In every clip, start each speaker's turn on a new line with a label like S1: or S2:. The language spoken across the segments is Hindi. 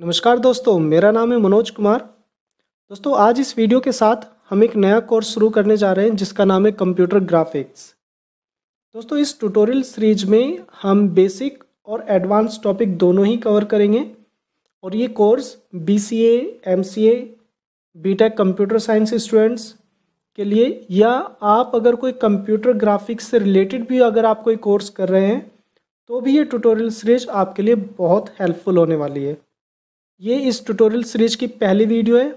S1: नमस्कार दोस्तों मेरा नाम है मनोज कुमार दोस्तों आज इस वीडियो के साथ हम एक नया कोर्स शुरू करने जा रहे हैं जिसका नाम है कंप्यूटर ग्राफिक्स दोस्तों इस ट्यूटोरियल सीरीज में हम बेसिक और एडवांस टॉपिक दोनों ही कवर करेंगे और ये course B C A M C A B tech computer science students के लिए या आप अगर कोई कंप्यूटर ग्राफिक्स से रिलेटेड भी अगर आप कोई कोर्स कर रहे हैं तो भी ये ट्यूटोरियल सीरीज आपके लिए बहुत हेल्पफुल होने वाली है ये इस ट्यूटोरियल सीरीज की पहली वीडियो है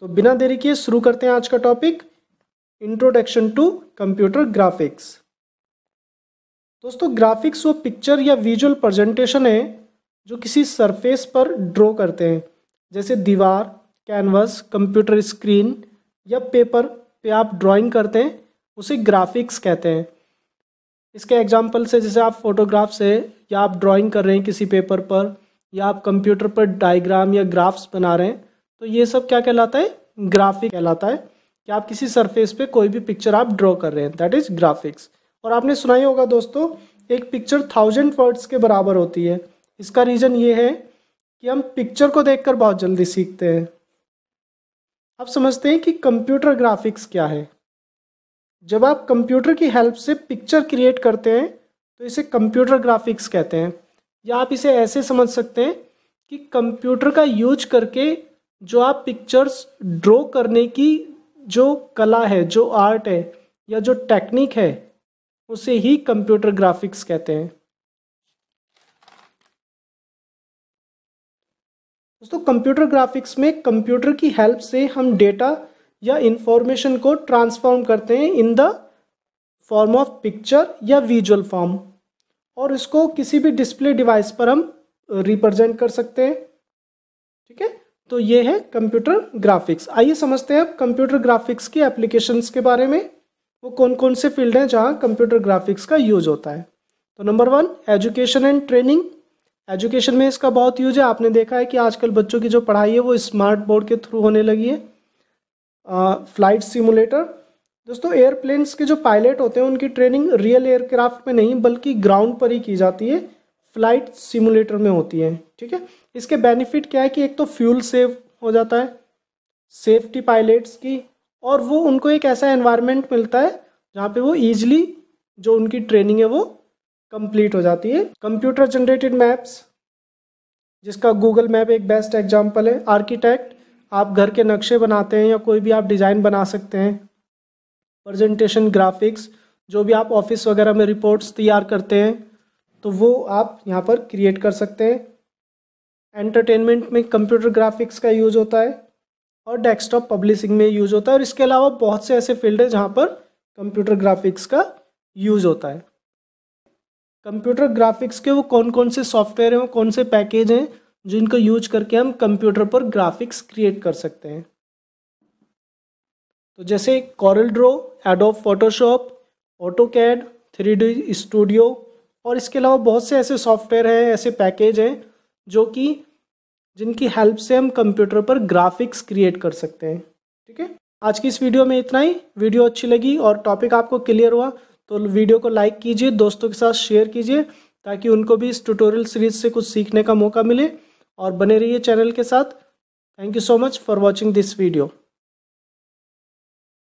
S1: तो बिना देरी किए शुरू करते हैं आज का topic introduction to computer graphics दोस्तों ग्राफिक्स वो पिक्चर या विजुअल प्रेजेंटेशन है जो किसी सरफेस पर ड्रॉ करते हैं जैसे दीवार कैनवस कंप्यूटर स्क्रीन या पेपर पे आप ड्राइंग करते हैं उसे ग्राफिक्स कहते हैं इसके एग्जाम्पल से जैसे आप फोटोग्राफ से या आप ड्राइंग कर रहे हैं किसी पेपर पर या आप कंप्यूटर पर डायग्राम या ग्राफ्स बना रहे हैं तो ये सब क्या कहलाता है ग्राफिक कहलाता है कि आप किसी सरफेस पे कोई भी पिक्चर आप ड्रॉ कर रहे हैं दैट इज ग्राफिक्स और आपने सुना ही होगा दोस्तों एक पिक्चर थाउजेंड वर्ड्स के बराबर होती है इसका रीज़न ये है कि हम पिक्चर को देखकर बहुत जल्दी सीखते हैं अब समझते हैं कि कंप्यूटर ग्राफिक्स क्या है जब आप कंप्यूटर की हेल्प से पिक्चर क्रिएट करते हैं तो इसे कंप्यूटर ग्राफिक्स कहते हैं या आप इसे ऐसे समझ सकते हैं कि कंप्यूटर का यूज करके जो आप पिक्चर्स ड्रॉ करने की जो कला है जो आर्ट है या जो टेक्निक है उसे ही कंप्यूटर ग्राफिक्स कहते हैं दोस्तों कंप्यूटर ग्राफिक्स में कंप्यूटर की हेल्प से हम डेटा या इंफॉर्मेशन को ट्रांसफॉर्म करते हैं in the form of picture या विजुअल फॉर्म और इसको किसी भी डिस्प्ले डिवाइस पर हम रिप्रेजेंट कर सकते हैं ठीक है तो ये है कंप्यूटर ग्राफिक्स आइए समझते हैं अब कंप्यूटर ग्राफिक्स के एप्लीकेशन के बारे में वो कौन कौन से फील्ड हैं जहाँ कंप्यूटर ग्राफिक्स का यूज होता है तो number one education and training education में इसका बहुत यूज है आपने देखा है कि आजकल बच्चों की जो पढ़ाई है वो स्मार्ट बोर्ड के थ्रू होने लगी है फ्लाइट सिमुलेटर दोस्तों एयरप्लेन्स के जो पायलट होते हैं उनकी ट्रेनिंग रियल एयरक्राफ्ट में नहीं बल्कि ग्राउंड पर ही की जाती है फ्लाइट सिमुलेटर में होती है ठीक है इसके बेनिफिट क्या है कि एक तो फ्यूल सेव हो जाता है सेफ्टी पायलट्स की और वो उनको एक ऐसा एनवायरनमेंट मिलता है जहाँ पे वो ईजिली जो उनकी ट्रेनिंग है वो कंप्लीट हो जाती है कंप्यूटर जनरेटेड मैप्स जिसका गूगल मैप एक बेस्ट एग्जाम्पल है आर्किटेक्ट आप घर के नक्शे बनाते हैं या कोई भी आप डिज़ाइन बना सकते हैं प्रेजेंटेशन ग्राफिक्स जो भी आप ऑफिस वगैरह में रिपोर्ट्स तैयार करते हैं तो वो आप यहाँ पर क्रिएट कर सकते हैं एंटरटेनमेंट में कंप्यूटर ग्राफिक्स का यूज़ होता है और डेस्कटॉप पब्लिशिंग में यूज़ होता है और इसके अलावा बहुत से ऐसे फील्ड है जहाँ पर कंप्यूटर ग्राफिक्स का यूज़ होता है कंप्यूटर ग्राफिक्स के वो कौन कौन से सॉफ्टवेयर हैं वो कौन से पैकेज हैं जिनको यूज करके हम कंप्यूटर पर ग्राफिक्स क्रिएट कर सकते हैं तो जैसे Corel Draw Adobe Photoshop AutoCAD three D studio और इसके अलावा बहुत से ऐसे सॉफ्टवेयर हैं ऐसे पैकेज हैं जो कि जिनकी हेल्प से हम कंप्यूटर पर ग्राफिक्स क्रिएट कर सकते हैं ठीक है आज की इस वीडियो में इतना ही वीडियो अच्छी लगी और टॉपिक आपको क्लियर हुआ तो वीडियो को लाइक कीजिए दोस्तों के साथ शेयर कीजिए ताकि उनको भी इस ट्यूटोरियल सीरीज से कुछ सीखने का मौका मिले और बने रहिए चैनल के साथ thank you so much for watching this video